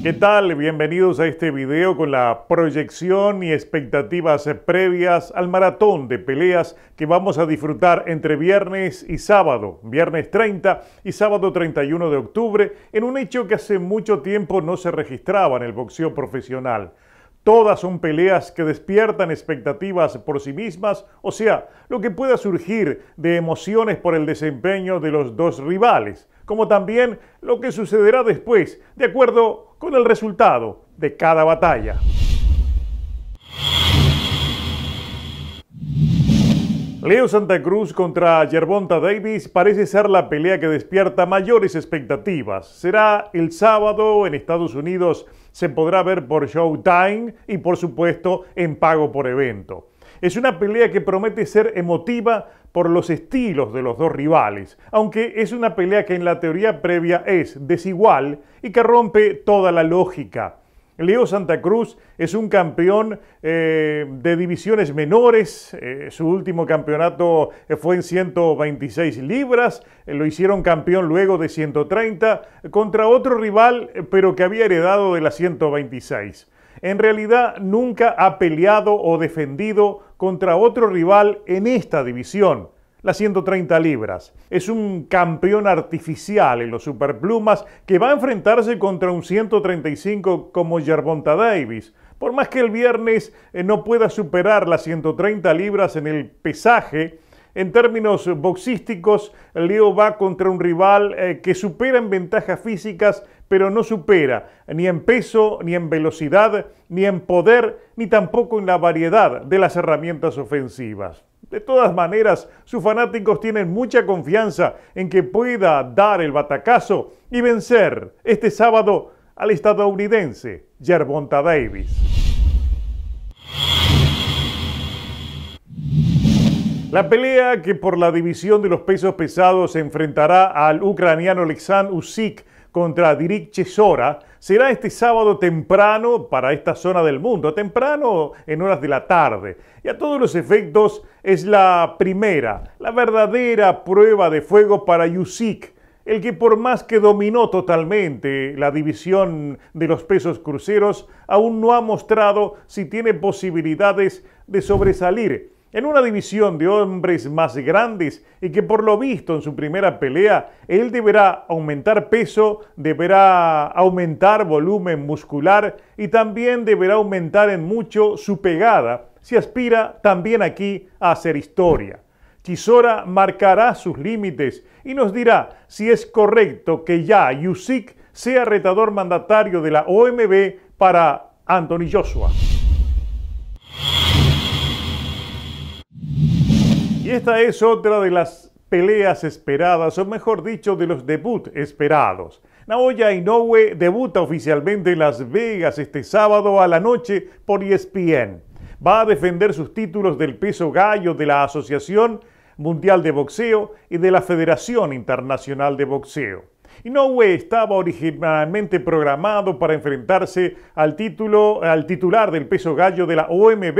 ¿Qué tal? Bienvenidos a este video con la proyección y expectativas previas al maratón de peleas que vamos a disfrutar entre viernes y sábado, viernes 30 y sábado 31 de octubre, en un hecho que hace mucho tiempo no se registraba en el boxeo profesional. Todas son peleas que despiertan expectativas por sí mismas, o sea, lo que pueda surgir de emociones por el desempeño de los dos rivales como también lo que sucederá después, de acuerdo con el resultado de cada batalla. Leo Santa Cruz contra Yerbonta Davis parece ser la pelea que despierta mayores expectativas. Será el sábado en Estados Unidos, se podrá ver por Showtime y por supuesto en pago por evento. Es una pelea que promete ser emotiva por los estilos de los dos rivales, aunque es una pelea que en la teoría previa es desigual y que rompe toda la lógica. Leo Santa Cruz es un campeón eh, de divisiones menores. Eh, su último campeonato fue en 126 libras. Eh, lo hicieron campeón luego de 130 contra otro rival, pero que había heredado de las 126 en realidad nunca ha peleado o defendido contra otro rival en esta división, las 130 libras. Es un campeón artificial en los superplumas que va a enfrentarse contra un 135 como Gervonta Davis. Por más que el viernes eh, no pueda superar las 130 libras en el pesaje, en términos boxísticos, Leo va contra un rival eh, que supera en ventajas físicas pero no supera ni en peso, ni en velocidad, ni en poder, ni tampoco en la variedad de las herramientas ofensivas. De todas maneras, sus fanáticos tienen mucha confianza en que pueda dar el batacazo y vencer este sábado al estadounidense Yerbonta Davis. La pelea que por la división de los pesos pesados enfrentará al ucraniano Oleksandr Usyk contra Dirich Chesora será este sábado temprano para esta zona del mundo, temprano en horas de la tarde. Y a todos los efectos es la primera, la verdadera prueba de fuego para Yusik, el que por más que dominó totalmente la división de los pesos cruceros, aún no ha mostrado si tiene posibilidades de sobresalir en una división de hombres más grandes y que por lo visto en su primera pelea él deberá aumentar peso, deberá aumentar volumen muscular y también deberá aumentar en mucho su pegada si aspira también aquí a hacer historia. Chisora marcará sus límites y nos dirá si es correcto que ya Yusik sea retador mandatario de la OMB para Anthony Joshua. Y esta es otra de las peleas esperadas, o mejor dicho, de los debut esperados. Naoya Inoue debuta oficialmente en Las Vegas este sábado a la noche por ESPN. Va a defender sus títulos del peso gallo de la Asociación Mundial de Boxeo y de la Federación Internacional de Boxeo. Inoue estaba originalmente programado para enfrentarse al, título, al titular del peso gallo de la OMB,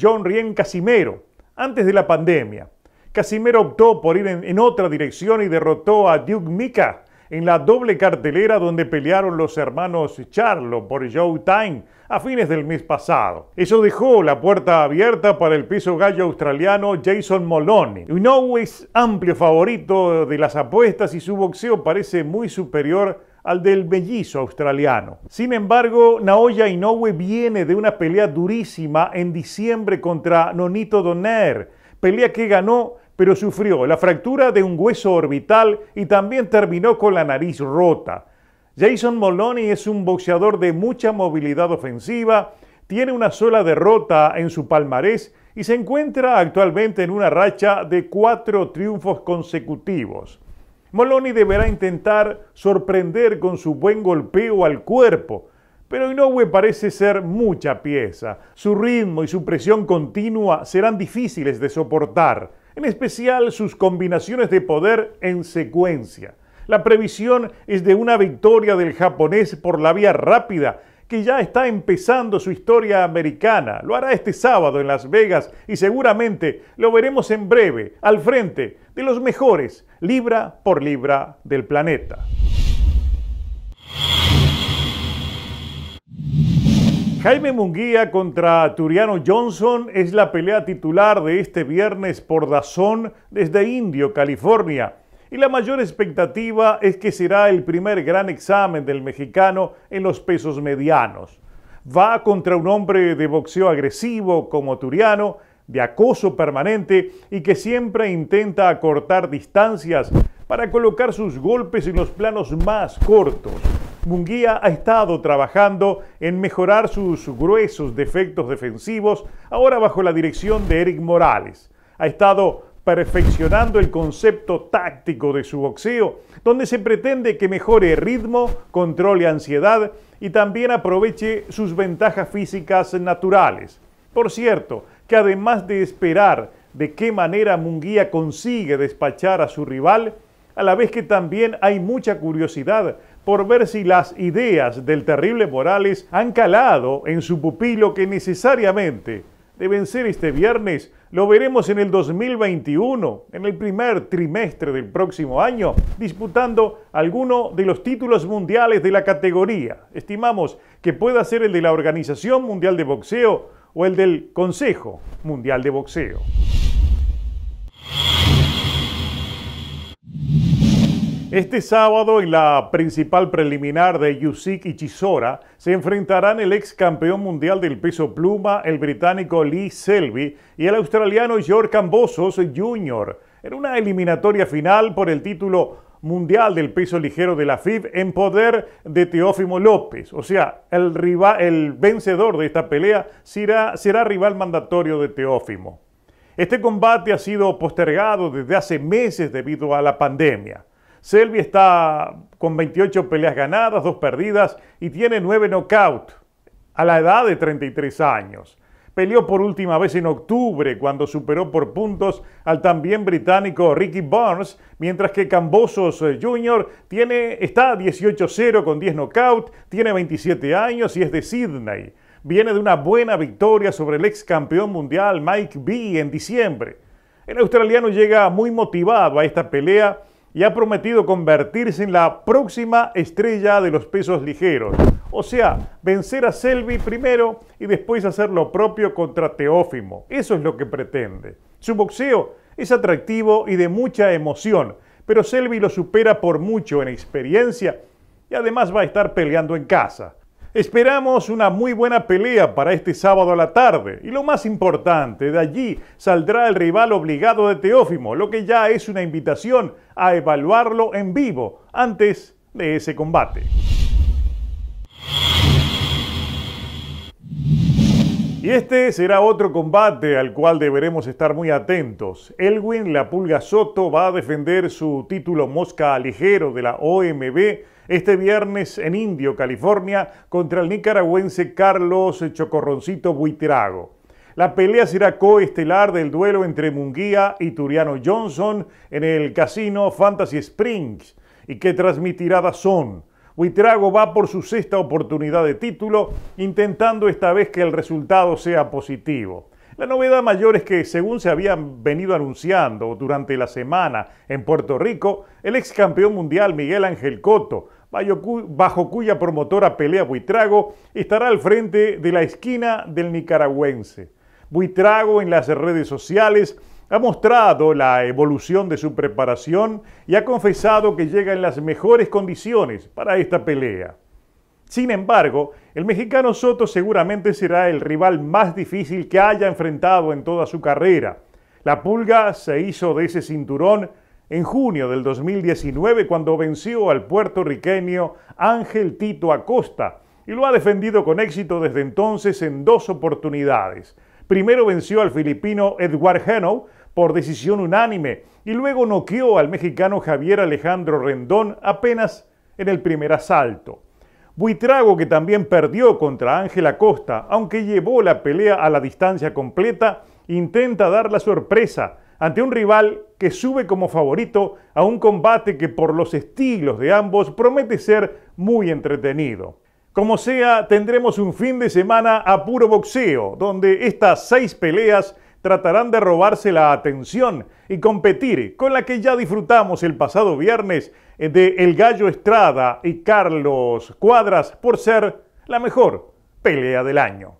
John Rien Casimero, antes de la pandemia. Casimiro optó por ir en, otra dirección y derrotó a Duke Mika en la doble cartelera donde pelearon los hermanos Charlo por Joe Time a fines del mes pasado. Eso dejó la puerta abierta para el peso gallo australiano Jason Moloney. know es amplio favorito de las apuestas y su boxeo parece muy superior al del mellizo australiano. Sin embargo, Naoya Inoue viene de una pelea durísima en diciembre contra Nonito Donaire, pelea que ganó pero sufrió la fractura de un hueso orbital y también terminó con la nariz rota. Jason Moloney es un boxeador de mucha movilidad ofensiva, tiene una sola derrota en su palmarés y se encuentra actualmente en una racha de cuatro triunfos consecutivos. Moloney deberá intentar sorprender con su buen golpeo al cuerpo, pero Inoue parece ser mucha pieza. Su ritmo y su presión continua serán difíciles de soportar, en especial sus combinaciones de poder en secuencia. La previsión es de una victoria del japonés por la vía rápida, que ya está empezando su historia americana. Lo hará este sábado en Las Vegas y seguramente lo veremos en breve al frente los mejores, libra por libra, del planeta. Jaime Munguía contra Turiano Johnson es la pelea titular de este viernes por Dazón desde Indio, California. Y la mayor expectativa es que será el primer gran examen del mexicano en los pesos medianos. Va contra un hombre de boxeo agresivo como Turiano de acoso permanente y que siempre intenta acortar distancias para colocar sus golpes en los planos más cortos. Munguía ha estado trabajando en mejorar sus gruesos defectos defensivos, ahora bajo la dirección de Eric Morales. Ha estado perfeccionando el concepto táctico de su boxeo, donde se pretende que mejore ritmo, controle ansiedad y también aproveche sus ventajas físicas naturales. Por cierto, que además de esperar de qué manera Munguía consigue despachar a su rival, a la vez que también hay mucha curiosidad por ver si las ideas del terrible Morales han calado en su pupilo que necesariamente deben ser este viernes, lo veremos en el 2021, en el primer trimestre del próximo año, disputando alguno de los títulos mundiales de la categoría. Estimamos que pueda ser el de la Organización Mundial de Boxeo o el del Consejo Mundial de Boxeo. Este sábado, en la principal preliminar de Yusik y Chisora, se enfrentarán el ex campeón mundial del peso pluma, el británico Lee Selby, y el australiano George Cambosos Jr. en una eliminatoria final por el título mundial del peso ligero de la FIB en poder de Teófimo López. O sea, el, rival, el vencedor de esta pelea será, será rival mandatorio de Teófimo. Este combate ha sido postergado desde hace meses debido a la pandemia. Selvi está con 28 peleas ganadas, 2 perdidas y tiene 9 knockouts a la edad de 33 años peleó por última vez en octubre cuando superó por puntos al también británico Ricky Barnes, mientras que Cambosos eh, Jr. Tiene, está 18-0 con 10 nocaut, tiene 27 años y es de Sydney. Viene de una buena victoria sobre el ex campeón mundial Mike B en diciembre. El australiano llega muy motivado a esta pelea y ha prometido convertirse en la próxima estrella de los pesos ligeros. O sea, vencer a Selby primero y después hacer lo propio contra Teófimo. Eso es lo que pretende. Su boxeo es atractivo y de mucha emoción, pero Selby lo supera por mucho en experiencia y además va a estar peleando en casa. Esperamos una muy buena pelea para este sábado a la tarde. Y lo más importante, de allí saldrá el rival obligado de Teófimo, lo que ya es una invitación a evaluarlo en vivo antes de ese combate. Y este será otro combate al cual deberemos estar muy atentos. Elwin La Pulga Soto va a defender su título Mosca Ligero de la OMB este viernes en Indio, California, contra el nicaragüense Carlos Chocorroncito Buitrago. La pelea será coestelar del duelo entre Munguía y Turiano Johnson en el casino Fantasy Springs y que transmitirá son? Buitrago va por su sexta oportunidad de título, intentando esta vez que el resultado sea positivo. La novedad mayor es que, según se habían venido anunciando durante la semana en Puerto Rico, el ex campeón mundial Miguel Ángel Coto, bajo cuya promotora pelea Buitrago, estará al frente de la esquina del nicaragüense. Buitrago en las redes sociales ha mostrado la evolución de su preparación y ha confesado que llega en las mejores condiciones para esta pelea. Sin embargo, el mexicano Soto seguramente será el rival más difícil que haya enfrentado en toda su carrera. La pulga se hizo de ese cinturón en junio del 2019 cuando venció al puertorriqueño Ángel Tito Acosta y lo ha defendido con éxito desde entonces en dos oportunidades. Primero venció al filipino Edward Geno por decisión unánime y luego noqueó al mexicano Javier Alejandro Rendón apenas en el primer asalto. Buitrago, que también perdió contra Ángel Acosta, aunque llevó la pelea a la distancia completa, intenta dar la sorpresa ante un rival que sube como favorito a un combate que por los estilos de ambos promete ser muy entretenido. Como sea, tendremos un fin de semana a puro boxeo, donde estas seis peleas tratarán de robarse la atención y competir con la que ya disfrutamos el pasado viernes de El Gallo Estrada y Carlos Cuadras por ser la mejor pelea del año.